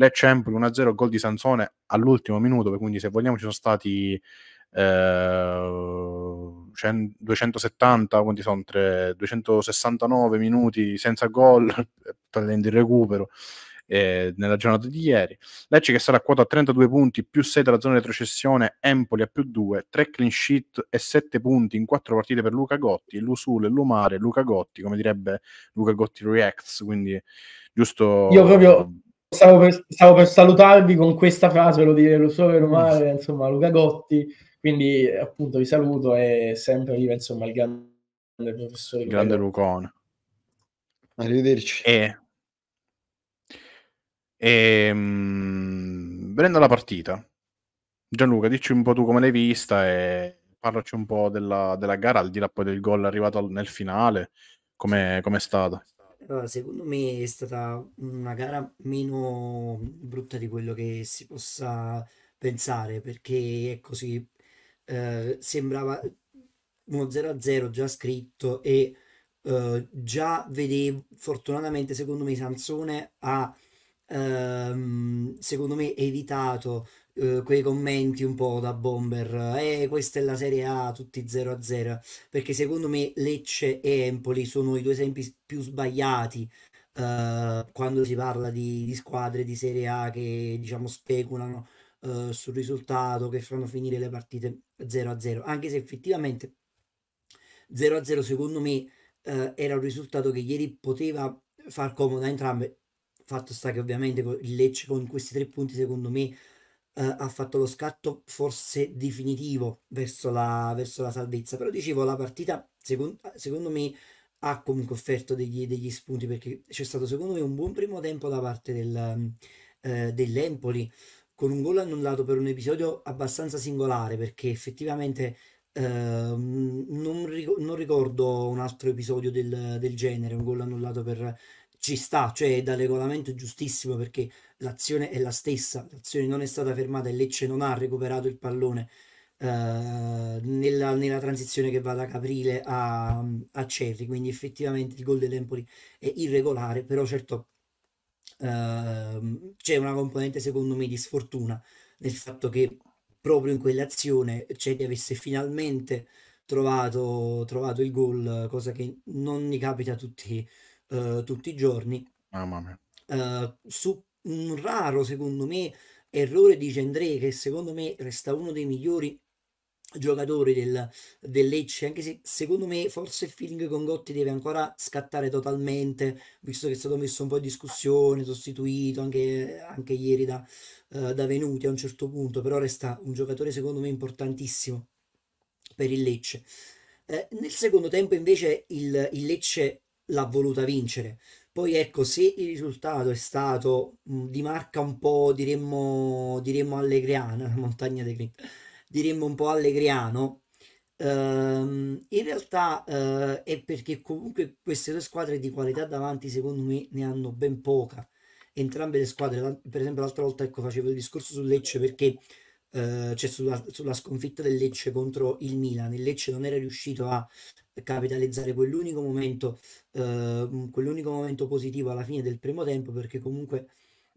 Lecce Empoli 1-0 gol di Sansone all'ultimo minuto quindi se vogliamo ci sono stati eh, 270 quanti sono 3, 269 minuti senza gol prendendo il recupero eh, nella giornata di ieri Lecce che sarà a quota a 32 punti più 6 della zona di retrocessione Empoli a più 2 3 clean sheet e 7 punti in 4 partite per Luca Gotti Lusul Lusule, Lumare, Luca Gotti come direbbe Luca Gotti Reacts quindi giusto io proprio Stavo per, stavo per, salutarvi con questa frase, lo dire, lo so, meno mm. male, insomma, Luca Gotti, quindi appunto vi saluto e sempre viva insomma il grande professore. Il grande Lucone. Arrivederci. E, e ehm, mh, venendo alla partita, Gianluca, dici un po' tu come l'hai vista e parlaci un po' della, della gara, al di là poi del gol arrivato al, nel finale, come è stata? secondo me è stata una gara meno brutta di quello che si possa pensare, perché è così, eh, sembrava uno 0-0 già scritto e eh, già vedevo, fortunatamente secondo me Sansone ha, ehm, secondo me, evitato eh, quei commenti un po' da bomber, eh, questa è la Serie A, tutti 0 a 0, perché secondo me Lecce e Empoli sono i due esempi più sbagliati eh, quando si parla di, di, squadre di Serie A che diciamo speculano eh, sul risultato, che fanno finire le partite 0 a 0, anche se effettivamente 0 a 0 secondo me eh, era un risultato che ieri poteva far comodo a entrambe. Fatto sta che ovviamente il Lecce con questi tre punti secondo me eh, ha fatto lo scatto forse definitivo verso la, verso la salvezza, però dicevo la partita secondo, secondo me ha comunque offerto degli, degli, spunti perché c'è stato secondo me un buon primo tempo da parte del, eh, dell'Empoli con un gol annullato per un episodio abbastanza singolare perché effettivamente eh, non, ricordo, non, ricordo un altro episodio del, del genere, un gol annullato per, ci sta, cioè dal regolamento giustissimo perché l'azione è la stessa, l'azione non è stata fermata e Lecce non ha recuperato il pallone eh, nella, nella, transizione che va da Caprile a, a Cerri, quindi effettivamente il gol dell'Empoli è irregolare, però certo eh, c'è una componente secondo me di sfortuna nel fatto che proprio in quell'azione Cerri avesse finalmente trovato, trovato il gol, cosa che non gli capita a tutti eh, tutti i giorni, ah, Mamma mia. uhm, su un raro, secondo me, errore di Gendré, che secondo me resta uno dei migliori giocatori del del Lecce, anche se secondo me forse il feeling con Gotti deve ancora scattare totalmente, visto che è stato messo un po' in discussione, sostituito anche anche ieri da uhm, da Venuti a un certo punto, però resta un giocatore secondo me importantissimo per il Lecce. Ehm, nel secondo tempo invece il il Lecce l'ha voluta vincere. Poi ecco, se il risultato è stato mh, di marca un po', diremmo, diremmo allegriana, montagna dei Crit, diremmo un po' allegriano, ehm, in realtà eh, è perché comunque queste due squadre di qualità davanti secondo me ne hanno ben poca. Entrambe le squadre, per esempio l'altra volta ecco, facevo il discorso sul Lecce perché eh, cioè sulla, sulla, sconfitta del Lecce contro il Milan, il Lecce non era riuscito a capitalizzare quell'unico momento, eh, quell'unico momento positivo alla fine del primo tempo perché comunque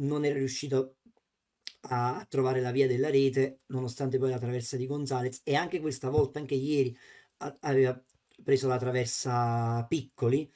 non era riuscito a trovare la via della rete nonostante poi la traversa di Gonzalez e anche questa volta, anche ieri, a- aveva preso la traversa Piccoli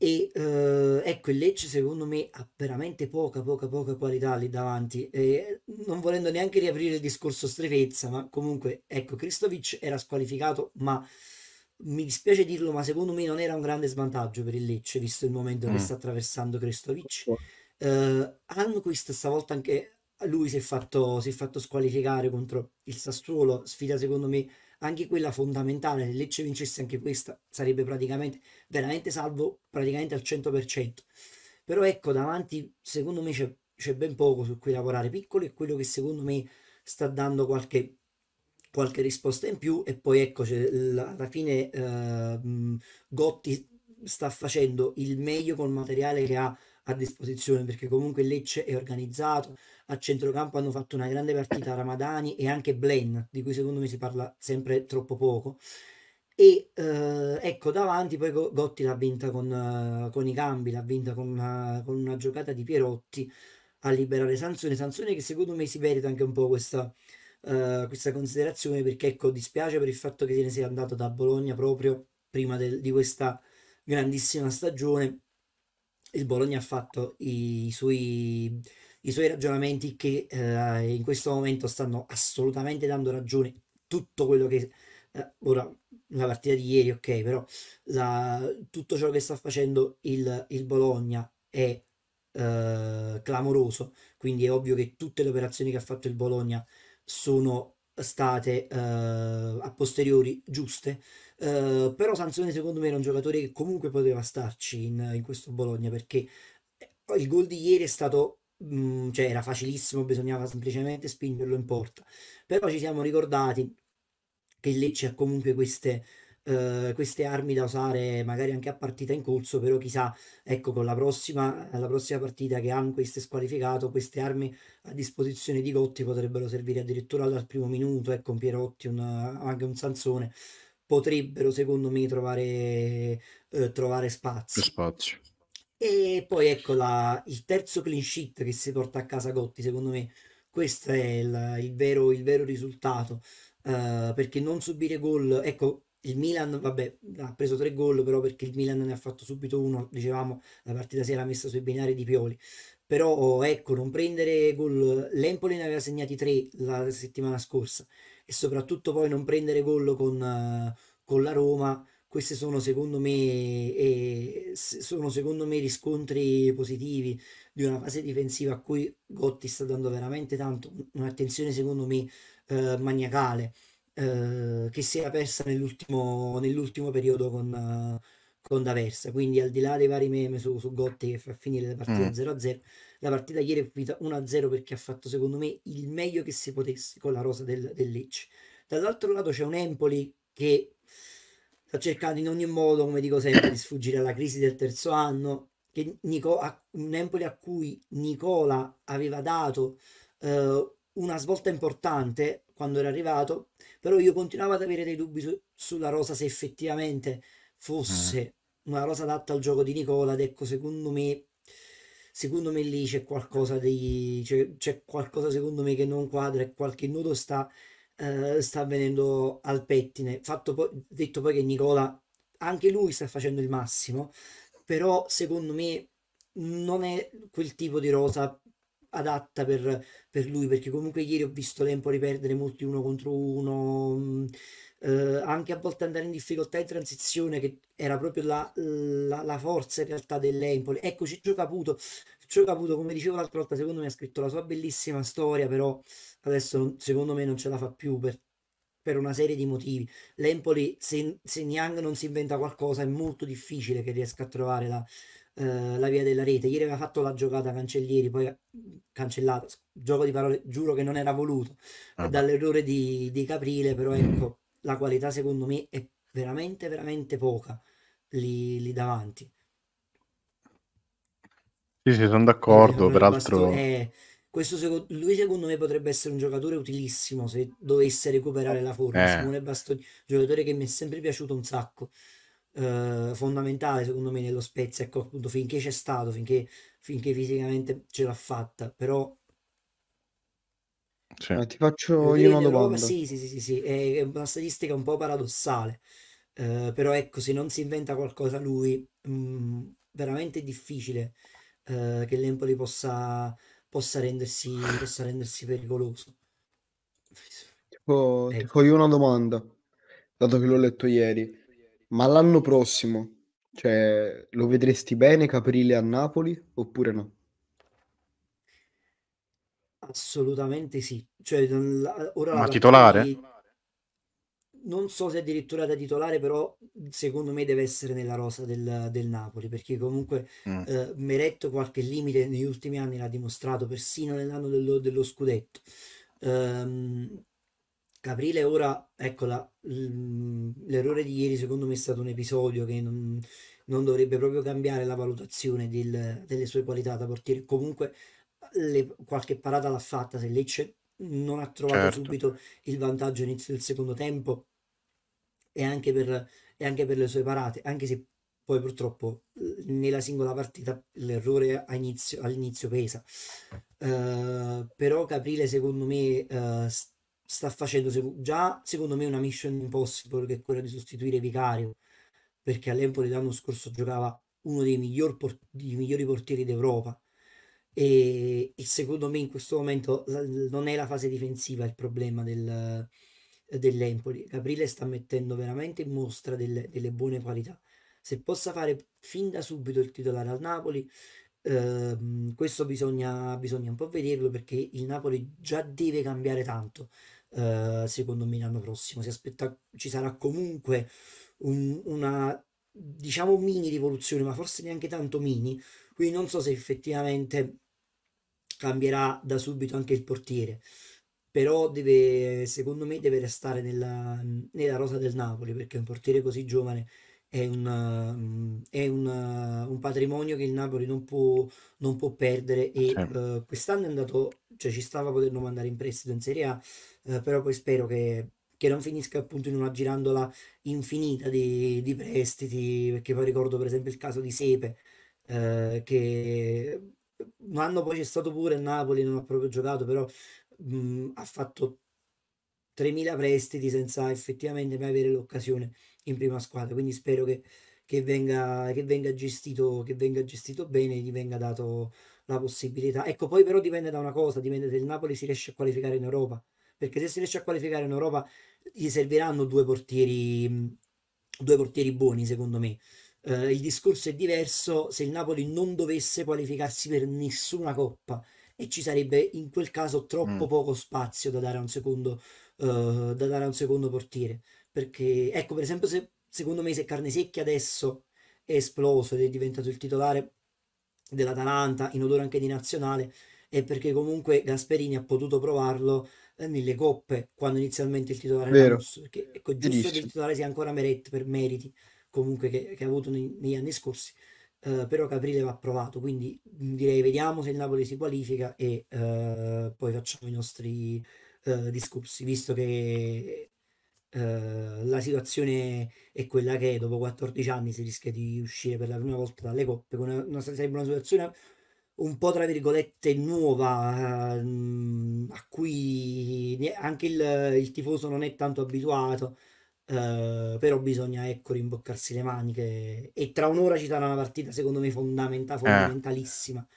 e eh, ecco il Lecce secondo me ha veramente poca poca poca qualità lì davanti e non volendo neanche riaprire il discorso strevezza, ma comunque ecco Kristovic era squalificato ma mi dispiace dirlo, ma secondo me non era un grande svantaggio per il Lecce, visto il momento mm. che sta attraversando Crestovic. Uh, eh, Anquist stavolta anche lui si è, fatto, si è fatto squalificare contro il Sassuolo, sfida secondo me anche quella fondamentale, se Lecce vincesse anche questa sarebbe praticamente veramente salvo praticamente al 100%. Però ecco, davanti secondo me c'è, c'è ben poco su cui lavorare, piccolo è quello che secondo me sta dando qualche qualche risposta in più e poi eccoci, la, alla fine eh, Gotti sta facendo il meglio col materiale che ha a disposizione perché comunque Lecce è organizzato, a centrocampo hanno fatto una grande partita Ramadani e anche Blen, di cui secondo me si parla sempre troppo poco. E eh, ecco, davanti poi Gotti l'ha vinta con, uh, con i cambi, l'ha vinta con una, eh, con una, giocata di Pierotti a liberare Sanzone. Sanzone che secondo me si merita anche un po' questa, eh, questa considerazione perché ecco, dispiace per il fatto che se ne sia andato da Bologna proprio prima del, di questa grandissima stagione. Il Bologna ha fatto i, i suoi i suoi ragionamenti che eh, in questo momento stanno assolutamente dando ragione tutto quello che eh, ora la partita di ieri ok però la, tutto ciò che sta facendo il, il Bologna è eh, clamoroso quindi è ovvio che tutte le operazioni che ha fatto il Bologna sono state uh, a posteriori giuste. Uh, però Sanzone secondo me era un giocatore che comunque poteva starci in, in questo Bologna perché eh, il gol di ieri è stato mm, cioè era facilissimo, bisognava semplicemente spingerlo in porta. Però ci siamo ricordati che Lecce ha comunque queste eh, queste armi da usare magari anche a partita in corso, però chissà, ecco, con la prossima, la prossima partita che Anquist è squalificato, queste armi a disposizione di Gotti potrebbero servire addirittura dal primo minuto, ecco, un Pierotti, un, anche un Sansone, potrebbero secondo me trovare, eh, trovare spazio. spazio. E poi ecco la, il terzo clean sheet che si porta a casa Gotti, secondo me questo è il, il, vero, il vero risultato, uh, perché non subire gol, ecco il Milan, vabbè, ha preso tre gol, però perché il Milan ne ha fatto subito uno, dicevamo, la partita si era messa sui binari di Pioli. Però ecco, non prendere gol, l'Empoli ne aveva segnati tre la settimana scorsa e soprattutto poi non prendere gol con, con la Roma, questi sono secondo, me, eh, sono secondo me riscontri positivi di una fase difensiva a cui Gotti sta dando veramente tanto, un'attenzione secondo me eh, maniacale. Eh, che si era persa nell'ultimo, nell'ultimo periodo con, con D'Aversa. Quindi al di là dei vari meme su, su Gotti che fa finire la partita mm. 0-0, la partita ieri è finita 1-0 perché ha fatto secondo me il meglio che si potesse con la rosa del, del Lecce. Dall'altro lato c'è un Empoli che sta cercando in ogni modo, come dico sempre, di sfuggire alla crisi del terzo anno, che Nico, un Empoli a cui Nicola aveva dato eh, una svolta importante quando era arrivato, però io continuavo ad avere dei dubbi su- sulla rosa se effettivamente fosse mm. una rosa adatta al gioco di Nicola ed ecco secondo me secondo me lì c'è qualcosa di c'è, c'è qualcosa secondo me che non quadra e qualche nudo sta eh, sta avvenendo al pettine fatto poi, detto poi che Nicola anche lui sta facendo il massimo però secondo me non è quel tipo di rosa adatta per, per, lui perché comunque ieri ho visto L'Empoli perdere molti uno contro uno mm, eh, anche a volte andare in difficoltà in transizione che era proprio la, la, la forza in realtà dell'Empoli ecco Ciccio Caputo Ciccio Caputo come dicevo l'altra volta secondo me ha scritto la sua bellissima storia però adesso secondo me non ce la fa più per, per una serie di motivi l'Empoli se, se Niang non si inventa qualcosa è molto difficile che riesca a trovare la, eh, la via della rete. Ieri aveva fatto la giocata Cancellieri, poi cancellato. Gioco di parole, giuro che non era voluto ah. dall'errore di, di Caprile, però ecco, la qualità secondo me è veramente, veramente poca lì, lì davanti. Sì, sì, sono d'accordo, eh, peraltro... È... Questo secondo, lui secondo me potrebbe essere un giocatore utilissimo se dovesse recuperare eh. la forma. Eh. Simone Bastoni, giocatore che mi è sempre piaciuto un sacco eh, fondamentale secondo me nello Spezia, ecco appunto finché c'è stato, finché, finché fisicamente ce l'ha fatta, però... Sì. Eh, ti faccio io una domanda. Sì, sì, sì, sì, è una statistica un po' paradossale, eh, però ecco, se non si inventa qualcosa lui, mh, mm, veramente difficile eh, che l'Empoli possa, possa, rendersi, possa rendersi pericoloso. Tipo, ecco. tipo io una domanda, dato che l'ho letto ieri. Ma l'anno prossimo, cioè, lo vedresti bene Caprile a Napoli oppure no? Assolutamente sì. Cioè, ora Ma titolare? Di... Non so se addirittura da titolare, però secondo me deve essere nella rosa del, del Napoli, perché comunque mm. eh, Meretto qualche limite negli ultimi anni l'ha dimostrato, persino nell'anno dello, dello scudetto. Um, Caprile ora, eccola, l'errore di ieri secondo me è stato un episodio che non, non dovrebbe proprio cambiare la valutazione del, delle sue qualità da portiere. Comunque le, qualche parata l'ha fatta, se Lecce non ha trovato certo. subito il vantaggio all'inizio del secondo tempo e anche, per, e anche per le sue parate, anche se poi purtroppo nella singola partita l'errore inizio, all'inizio pesa. Uh, però Caprile secondo me uh, sta facendo se, già secondo me una mission impossible che è quella di sostituire Vicario perché all'Empoli l'anno scorso giocava uno dei, miglior por- dei migliori portieri d'Europa e, e, secondo me in questo momento non è la fase difensiva il problema del, dell'Empoli Caprile sta mettendo veramente in mostra delle, delle buone qualità se possa fare fin da subito il titolare al Napoli Uh, questo bisogna, bisogna, un po' vederlo perché il Napoli già deve cambiare tanto. Eh, secondo me l'anno prossimo. Si aspetta, ci sarà comunque un, una diciamo mini rivoluzione, ma forse neanche tanto mini. Quindi non so se effettivamente cambierà da subito anche il portiere. Però deve, secondo me deve restare nella, nella rosa del Napoli, perché un portiere così giovane è, un, mm, è un, uh, un patrimonio che il Napoli non può, non può perdere e okay. uh, eh, quest'anno è andato, cioè ci stava potendo mandare in prestito in Serie A, eh, però poi spero che, che, non finisca appunto in una girandola infinita di, di, prestiti, perché poi ricordo per esempio il caso di Sepe, eh, che un anno poi c'è stato pure Napoli, non ha proprio giocato, però mh, mm, ha fatto 3.000 prestiti senza effettivamente mai avere l'occasione in prima squadra, quindi spero che, che, venga, che, venga, gestito, che venga gestito bene, gli venga dato la possibilità. Ecco, poi però dipende da una cosa, dipende se il Napoli si riesce a qualificare in Europa, perché se si riesce a qualificare in Europa gli serviranno due portieri, due portieri buoni secondo me. Eh, il discorso è diverso se il Napoli non dovesse qualificarsi per nessuna coppa e ci sarebbe in quel caso troppo mm. poco spazio da dare a un secondo, uh, da dare a un secondo portiere. Perché ecco, per esempio, se, secondo me se Carnesecchi adesso è esploso ed è diventato il titolare dell'Atalanta in odore anche di nazionale, è perché comunque Gasperini ha potuto provarlo nelle coppe quando inizialmente il titolare Vero. era Rosso, perché ecco, è giusto che il titolare sia ancora Meret per meriti comunque che, che ha avuto nei, negli anni scorsi, eh, però Caprile va provato, quindi direi vediamo se il Napoli si qualifica e eh, poi facciamo i nostri eh, discorsi, visto che eh, la situazione è quella che è, dopo 14 anni si rischia di uscire per la prima volta dalle coppe, con una, una, sarebbe una situazione un po' tra virgolette nuova, ehm, a cui anche il, il, tifoso non è tanto abituato, eh, però bisogna ecco rimboccarsi le maniche e tra un'ora ci sarà una partita secondo me fondamenta- eh. fondamentalissima. Eh.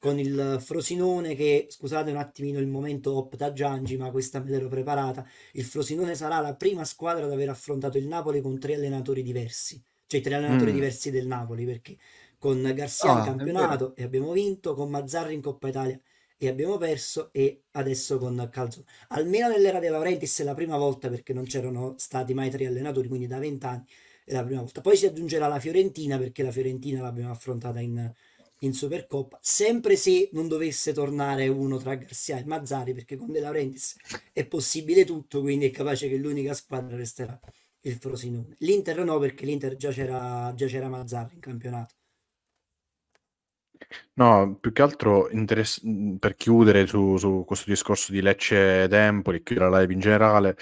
Con il Frosinone che, scusate un attimino il momento opta Giangi, ma questa me l'ero preparata. Il Frosinone sarà la prima squadra ad aver affrontato il Napoli con tre allenatori diversi, cioè tre allenatori mm. diversi del Napoli, perché con Garcia ah, in campionato e abbiamo vinto, con Mazzarri in Coppa Italia e abbiamo perso e adesso con Calzone. Almeno nell'era della Laurentiis è la prima volta perché non c'erano stati mai tre allenatori, quindi da vent'anni è la prima volta. Poi si aggiungerà la Fiorentina perché la Fiorentina l'abbiamo affrontata in, in Supercoppa, sempre se non dovesse tornare uno tra Garcia e Mazzari perché con De Laurentiis è possibile tutto, quindi è capace che l'unica squadra resterà il Frosinone. L'Inter no perché l'Inter già c'era, già c'era Mazzari in campionato No, più che altro interess- mhmm, per chiudere su, su, questo discorso di Lecce e Empoli, chiudere la live in generale,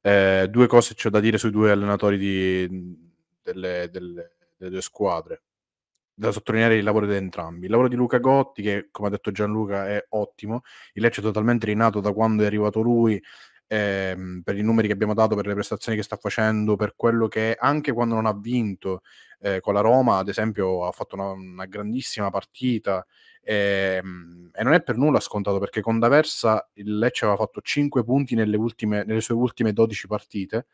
eh, due cose c'è da dire sui due allenatori di, delle, delle, delle due squadre da sottolineare il lavoro di entrambi. Il lavoro di Luca Gotti, che come ha detto Gianluca è ottimo, il Lecce è totalmente rinato da quando è arrivato lui, ehm, per i numeri che abbiamo dato, per le prestazioni che sta facendo, per quello che anche quando non ha vinto eh, con la Roma, ad esempio, ha fatto una, una grandissima partita ehm, e non è per nulla scontato perché con Daversa il Lecce aveva fatto 5 punti nelle, ultime, nelle sue ultime 12 partite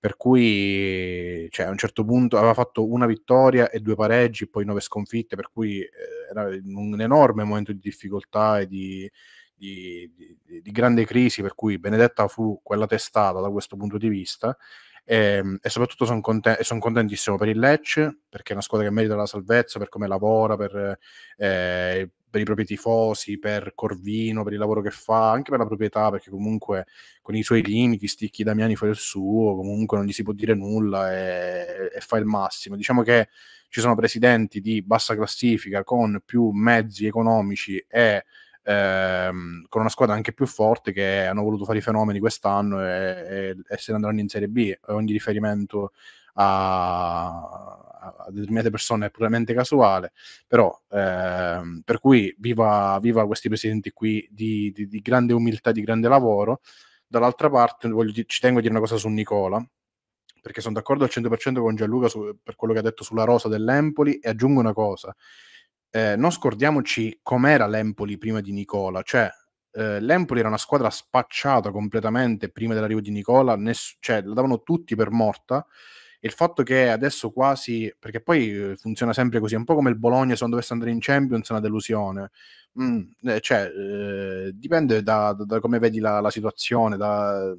per cui cioè, a un certo punto aveva fatto una vittoria e due pareggi, poi nove sconfitte, per cui eh, era un enorme momento di difficoltà e di, di, di, di, grande crisi, per cui Benedetta fu quella testata da questo punto di vista. E, ehm, e soprattutto sono content- son contentissimo per il Lecce, perché è una squadra che merita la salvezza, per come lavora, per, eh, per i propri tifosi, per Corvino, per il lavoro che fa, anche per la proprietà, perché comunque con i suoi limiti, sticchi Damiani fa il suo, comunque non gli si può dire nulla e, e, fa il massimo. Diciamo che ci sono presidenti di bassa classifica con più mezzi economici e ehm, con una squadra anche più forte che hanno voluto fare i fenomeni quest'anno e, e, e se ne andranno in Serie B. Ogni riferimento a, a determinate persone è puramente casuale, però ehm, per cui viva, viva, questi presidenti qui di, di, di, grande umiltà, di grande lavoro. Dall'altra parte voglio, ci tengo a dire una cosa su Nicola, perché sono d'accordo al 100% con Gianluca su, per quello che ha detto sulla rosa dell'Empoli e aggiungo una cosa, eh, non scordiamoci com'era l'Empoli prima di Nicola, cioè eh, l'Empoli era una squadra spacciata completamente prima dell'arrivo di Nicola, ness- cioè la davano tutti per morta. E il fatto che adesso quasi, perché poi ehm, funziona sempre così, è un po' come il Bologna se non dovesse andare in Champions è una delusione, mm, eh, cioè eh, dipende da, da, da, come vedi la, la situazione, da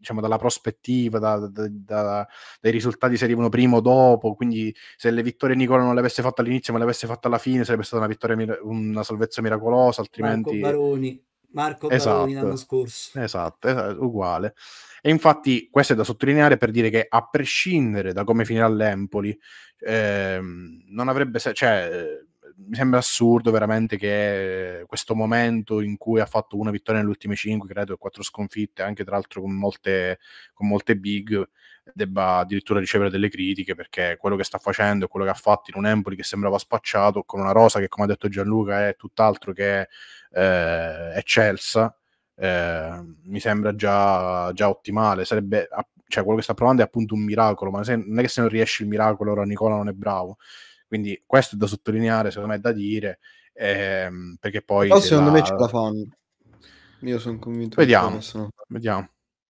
diciamo, dalla prospettiva, da, da, da, dai risultati se arrivano prima o dopo, quindi se le vittorie Nicola non le avesse fatte all'inizio ma le avesse fatte alla fine sarebbe stata una, vittoria, una salvezza miracolosa, altrimenti... Marco Baroni, Marco esatto, Baroni l'anno scorso. Esatto, esatto, uguale. E infatti questo è da sottolineare per dire che a prescindere da come finirà l'Empoli, ehm, non avrebbe... Se- cioè, mi sembra assurdo veramente che questo momento in cui ha fatto una vittoria nelle ultime 5, credo, e quattro sconfitte, anche tra l'altro con molte, con molte big, debba addirittura ricevere delle critiche perché quello che sta facendo e quello che ha fatto in un Empoli che sembrava spacciato, con una rosa che, come ha detto Gianluca, è tutt'altro che eh, eccelsa, eh, mi sembra già, già ottimale. Sarebbe, cioè, quello che sta provando è appunto un miracolo, ma se, non è che se non riesce il miracolo ora Nicola non è bravo. Quindi questo è da sottolineare, secondo me è da dire, ehm, perché poi... Però secondo la... me ce la fanno. Io sono convinto. Vediamo, vediamo.